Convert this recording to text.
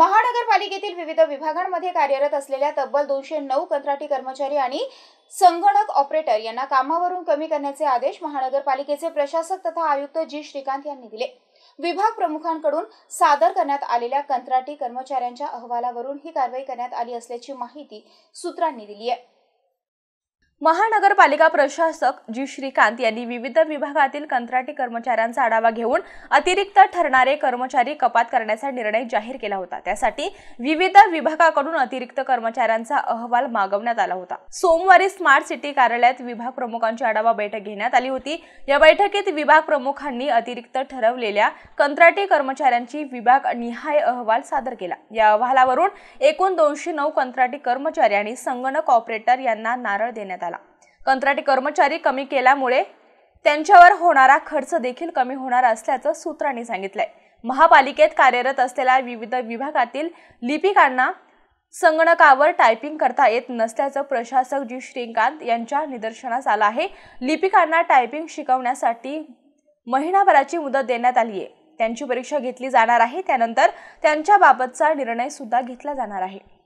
महानगरपालिकेतील विविध विभागांमध्ये कार्यरत असलेल्या तब्बल दोनशे नऊ कंत्राटी कर्मचारी आणि संगणक ऑपरेटर यांना कामावरून कमी करण्याचे आदेश महानगरपालिकेचे प्रशासक तथा आयुक्त जी श्रीकांत यांनी दिले विभाग प्रमुखांकडून सादर करण्यात आलेल्या कंत्राटी कर्मचाऱ्यांच्या अहवालावरून ही कारवाई करण्यात आली असल्याची माहिती सूत्रांनी दिली आहे महानगरपालिका प्रशासक जी श्रीकांत यांनी विविध विभागातील कंत्राटी कर्मचाऱ्यांचा आढावा घेऊन अतिरिक्त ठरणारे कर्मचारी कपात करण्याचा निर्णय जाहीर केला होता त्यासाठी विविध विभागाकडून अतिरिक्त कर्मचाऱ्यांचा अहवाल मागवण्यात आला होता सोमवारी स्मार्ट सिटी कार्यालयात विभाग प्रमुखांची आढावा बैठक घेण्यात आली होती या बैठकीत विभाग प्रमुखांनी अतिरिक्त ठरवलेल्या कंत्राटी कर्मचाऱ्यांची विभाग निहाय अहवाल सादर केला या अहवालावरून एकूण दोनशे नऊ कंत्राटी कर्मचारी आणि संगणक ऑपरेटर यांना नारळ देण्यात आला कंत्राटी कर्मचारी कमी केल्यामुळे त्यांच्यावर होणारा खर्च देखील कमी होणार असल्याचं सूत्रांनी सांगितलंय महापालिकेत कार्यरत असलेल्या विविध विभागातील लिपिकांना संगणकावर टायपिंग करता येत नसल्याचं प्रशासक जी श्रीकांत यांच्या निदर्शनास आलं आहे लिपिकांना टायपिंग शिकवण्यासाठी महिनाभराची मुदत देण्यात आली आहे त्यांची परीक्षा घेतली जाणार आहे त्यानंतर त्यांच्याबाबतचा निर्णय सुद्धा घेतला जाणार आहे